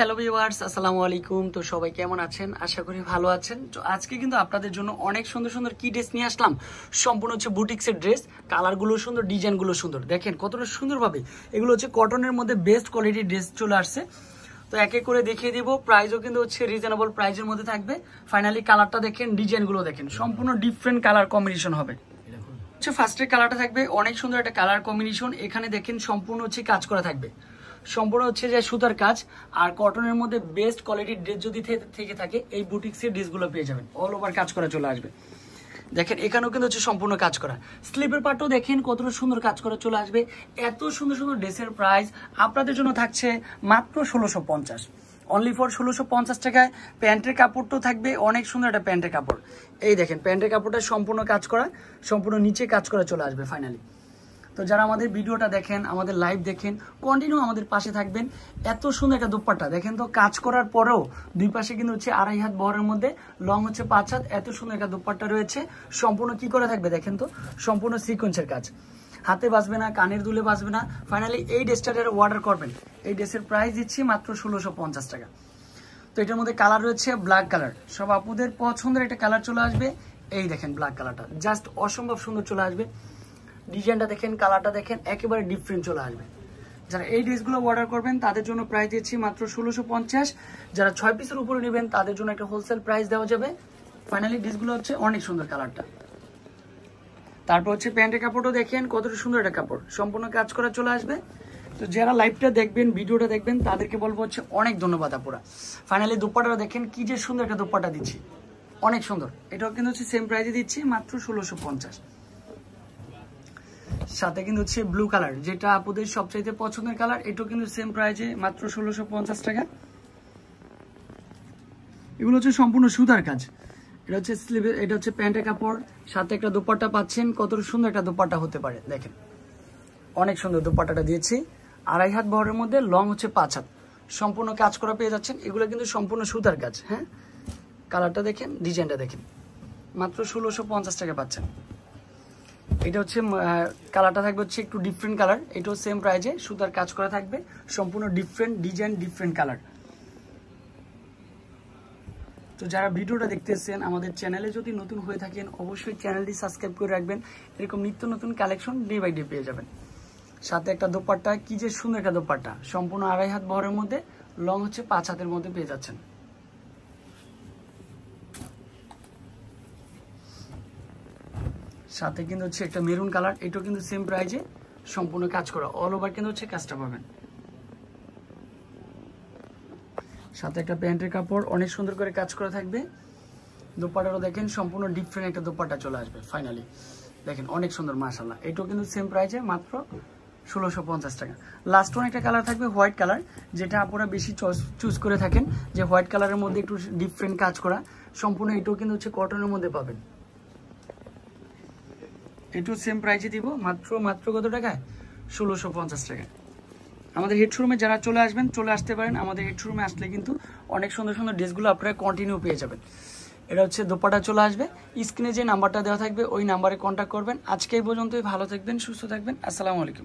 hello viewers আসসালামু আলাইকুম তো সবাই কেমন আছেন আশা করি ভালো আছেন তো আজকে কিন্তু আপনাদের জন্য অনেক সুন্দর সুন্দর কি ড্রেস নিয়ে আসলাম সম্পূর্ণ হচ্ছে বুটিক্সের ড্রেস কালারগুলো সুন্দর ডিজাইনগুলো সুন্দর দেখেন কতটা সুন্দরভাবে এগুলো হচ্ছে কটনের মধ্যে বেস্ট কোয়ালিটির ড্রেস চলে আসছে তো এক এক করে দেখিয়ে দিব প্রাইসও কিন্তু হচ্ছে রিজনেবল প্রাইজের মধ্যে থাকবে ফাইনালি কালারটা দেখেন ডিজাইনগুলো দেখেন সম্পূর্ণ ডিফারেন্ট কালার কম্বিনেশন হবে হচ্ছে ফার্স্টের কালারটা থাকবে অনেক সুন্দর একটা কালার কম্বিনেশন এখানে দেখেন সম্পূর্ণ হচ্ছে কাজ করা থাকবে সম্পূর্ণ হচ্ছে যে সুতার কাজ আর কটনের মধ্যে বেস্ট কোয়ালিটির ড্রেস যদি থেকে থাকে এই বুটিক্সের ড্রেসগুলো পেয়ে যাবেন অল ওভার কাজ করা চলে আসবে দেখেন এখানেও কিন্তু হচ্ছে সম্পূর্ণ কাজ করা স্লিপের পার্টও দেখেন কতটা সুন্দর কাজ করা চলে আসবে এত সুন্দর সুন্দর ড্রেসের প্রাইস আপনাদের জন্য থাকছে মাত্র ষোলোশো পঞ্চাশ অনলি ফর ষোলোশো পঞ্চাশ টাকায় প্যান্টের কাপড়টাও থাকবে অনেক সুন্দর একটা প্যান্টের কাপড় এই দেখেন প্যান্টের কাপড়টা সম্পূর্ণ কাজ করা সম্পূর্ণ নিচে কাজ করা চলে আসবে ফাইনালি তো যারা আমাদের ভিডিওটা দেখেন আমাদের লাইভ দেখেন কন্টিনিউ আমাদের পাশে থাকবেন এত সুন্দর একটা দোপাট্টা দেখেন তো কাজ করার পরেও দুই পাশে কিন্তু হচ্ছে আড়াই হাত বহরের মধ্যে লং হচ্ছে পাঁচ হাত এত সুন্দর একটা দোপাট্টা রয়েছে সম্পূর্ণ কি করে থাকবে দেখেন তো সম্পূর্ণ সিকোয়েন্সের কাজ হাতে বাঁচবে না কানের দুলে বাঁচবে না ফাইনালি এই ড্রেসটা অর্ডার করবেন এই ড্রেসের প্রাইস দিচ্ছি মাত্র ষোলোশো পঞ্চাশ টাকা তো এটার মধ্যে কালার রয়েছে ব্ল্যাক কালার সব আপুদের পছন্দের একটা কালার চলে আসবে এই দেখেন ব্ল্যাক কালারটা জাস্ট অসম্ভব সুন্দর চলে আসবে ডিজাইনটা দেখেন কালারটা দেখেন একেবারে ডিফারেন্ট চলে আসবে যারা এই ড্রেসগুলো অর্ডার করবেন তাদের জন্য প্রাইস দিচ্ছি মাত্র ষোলোশো পঞ্চাশ যারা ছয় পিসের উপরে নেবেন তাদের জন্য একটা হোলসেল প্রাইস দেওয়া যাবে ফাইনালি ড্রেসগুলো হচ্ছে অনেক সুন্দর কালারটা তারপর হচ্ছে প্যান্টের কাপড়ও দেখেন কতটা সুন্দর একটা কাপড় সম্পূর্ণ কাজ করা চলে আসবে তো যারা লাইভটা দেখবেন ভিডিওটা দেখবেন তাদেরকে বলবো হচ্ছে অনেক ধন্যবাদ আপুরা ফাইনালি দুপাটা দেখেন কি যে সুন্দর একটা দুপাটা দিচ্ছি অনেক সুন্দর এটাও কিন্তু হচ্ছে সেম প্রাইসে দিচ্ছি মাত্র ষোলোশো পঞ্চাশ সাথে কিন্তু হচ্ছে ব্লু কালার যেটা আপুদের সবচাইতে পছন্দের কালার এটাও কিন্তু সেম প্রাইজে মাত্র ষোলোশো পঞ্চাশ টাকা এগুলো হচ্ছে সম্পূর্ণ সুতার কাজ এটা হচ্ছে স্লিভে এটা হচ্ছে প্যান্টের কাপড় সাথে একটা দোপাট্টা পাচ্ছেন কত সুন্দর একটা দোপাট্টা হতে পারে দেখেন অনেক সুন্দর দোপাট্টাটা দিয়েছি আড়াই হাত বহরের মধ্যে লং হচ্ছে পাঁচ হাত সম্পূর্ণ কাজ করা পেয়ে যাচ্ছেন এগুলো কিন্তু সম্পূর্ণ সুতার কাজ হ্যাঁ কালারটা দেখেন ডিজাইনটা দেখেন মাত্র ষোলোশো পঞ্চাশ টাকা পাচ্ছেন এটা হচ্ছে কালারটা থাকবে হচ্ছে একটু ডিফারেন্ট কালার এটাও সেম প্রাইজে সুতার কাজ করা থাকবে সম্পূর্ণ ডিফারেন্ট ডিজাইন ডিফারেন্ট কালার তো যারা ভিডিওটা দেখতেছেন আমাদের চ্যানেলে যদি নতুন হয়ে থাকেন অবশ্যই চ্যানেলটি সাবস্ক্রাইব করে রাখবেন এরকম নিত্য নতুন কালেকশন ডে বাই ডে পেয়ে যাবেন সাথে একটা দোপাট্টা কি যে সুন্দর একটা দোপাট্টা সম্পূর্ণ আড়াই হাত বহরের মধ্যে লং হচ্ছে পাঁচ হাতের মধ্যে পেয়ে যাচ্ছেন সাথে কিন্তু হচ্ছে একটা মেরুন কালার এটাও কিন্তু সেম প্রাইজে সম্পূর্ণ কাজ করা অল ওভার কিন্তু হচ্ছে কাজটা পাবেন সাথে একটা প্যান্টের কাপড় অনেক সুন্দর করে কাজ করা থাকবে দোপাটারও দেখেন সম্পূর্ণ ডিফারেন্ট একটা দোপাটা চলে আসবে ফাইনালি দেখেন অনেক সুন্দর মার্শাল্লাহ এটাও কিন্তু সেম প্রাইজে মাত্র ষোলোশো পঞ্চাশ টাকা লাস্ট ওয়ান একটা কালার থাকবে হোয়াইট কালার যেটা আপনারা বেশি চুজ করে থাকেন যে হোয়াইট কালারের মধ্যে একটু ডিফারেন্ট কাজ করা সম্পূর্ণ এটাও কিন্তু হচ্ছে কটনের মধ্যে পাবেন এটু সেম প্রাইসে দিব মাত্র মাত্র কত টাকায় ষোলোশো পঞ্চাশ টাকা আমাদের হেড শোরুমে যারা চলে আসবেন চলে আসতে পারেন আমাদের হেড শোরুমে আসলে কিন্তু অনেক সুন্দর সুন্দর ড্রেসগুলো আপনারা কন্টিনিউ পেয়ে যাবেন এটা হচ্ছে দোপাটা চলে আসবে স্ক্রিনে যে নাম্বারটা দেওয়া থাকবে ওই নাম্বারে কন্ট্যাক্ট করবেন আজকে এই পর্যন্তই ভালো থাকবেন সুস্থ থাকবেন আসসালামু আলাইকুম